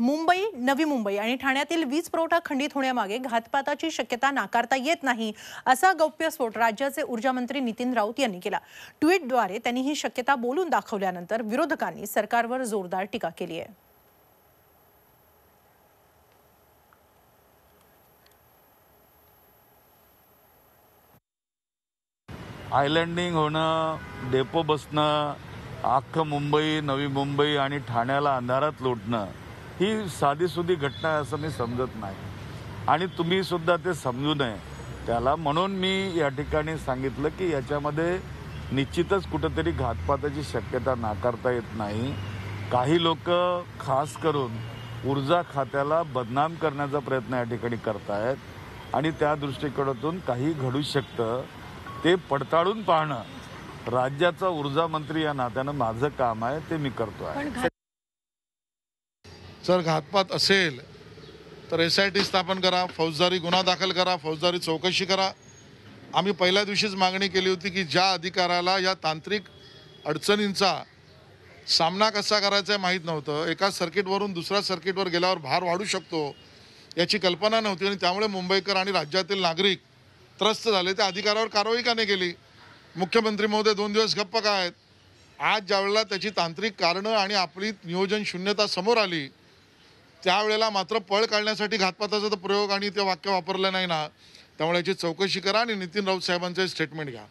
मुंबई नवी मुंबई आणि ठाण्यातील वीज पुरवठा खंडित होण्यामागे घातपाताची शक्यता नाकारता येत नाही असा गौप्यस्फोट राज्याचे ऊर्जामंत्री नितीन राऊत यांनी केला ट्विटद्वारे त्यांनी ही शक्यता बोलून दाखवल्यानंतर विरोधकांनी सरकारवर जोरदार टीका केली आहे आयलँडिंग होणं डेपो बसणं अख्खं मुंबई नवी मुंबई आणि ठाण्याला अंधारात लोटणं ही साधीसुधी घटना आहे असं मी समजत नाही आणि तुम्ही सुद्धा ते समजू नये त्याला म्हणून मी या ठिकाणी सांगितलं की याच्यामध्ये निश्चितच कुठंतरी घातपाताची शक्यता नाकारता येत नाही काही लोक खास करून ऊर्जा खात्याला बदनाम करण्याचा प्रयत्न या ठिकाणी करतायत आणि त्या दृष्टिकोनातून काही घडू शकतं ते पडताळून पाहणं राज्याचा ऊर्जा मंत्री या नात्यानं माझं काम आहे ते मी करतो आहे जर घातपात असेल तर एस आय टी स्थापन करा फौजदारी गुन्हा दाखल करा फौजदारी चौकशी करा आम्ही पहिल्या दिवशीच मागणी केली होती की ज्या अधिकाऱ्याला या तांत्रिक अडचणींचा सामना कसा करायचा आहे माहीत नव्हतं एका सर्किटवरून दुसऱ्या सर्किटवर गेल्यावर भार वाढू शकतो याची कल्पना नव्हती आणि त्यामुळे मुंबईकर आणि राज्यातील नागरिक त्रस्त झाले त्या अधिकाऱ्यावर कारवाई का नाही केली मुख्यमंत्री महोदय दोन दिवस गप्प काय आहेत आज ज्यावेळेला त्याची तांत्रिक कारणं आणि आपली नियोजन शून्यता समोर आली त्यावेळेला मात्र पळ काढण्यासाठी घातपाताचा तर प्रयोग आणि ते वाक्य वापरलं नाही ना त्यामुळे याची चौकशी करा आणि नितीन राऊत साहेबांचं स्टेटमेंट घ्या